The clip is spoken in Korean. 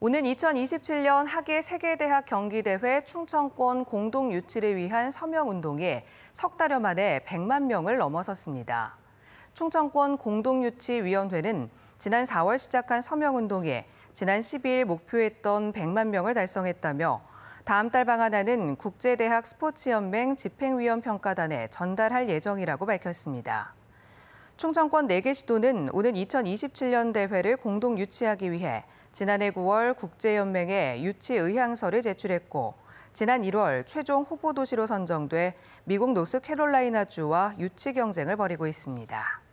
오는 2027년 학예 세계대학 경기대회 충청권 공동 유치를 위한 서명운동이 석 달여 만에 100만 명을 넘어섰습니다. 충청권 공동유치위원회는 지난 4월 시작한 서명운동에 지난 12일 목표했던 100만 명을 달성했다며 다음 달 방한안은 국제대학 스포츠연맹 집행위원 평가단에 전달할 예정이라고 밝혔습니다. 충청권 4개 시도는 오는 2027년 대회를 공동 유치하기 위해 지난해 9월 국제연맹에 유치 의향서를 제출했고 지난 1월 최종 후보 도시로 선정돼 미국 노스캐롤라이나주와 유치 경쟁을 벌이고 있습니다.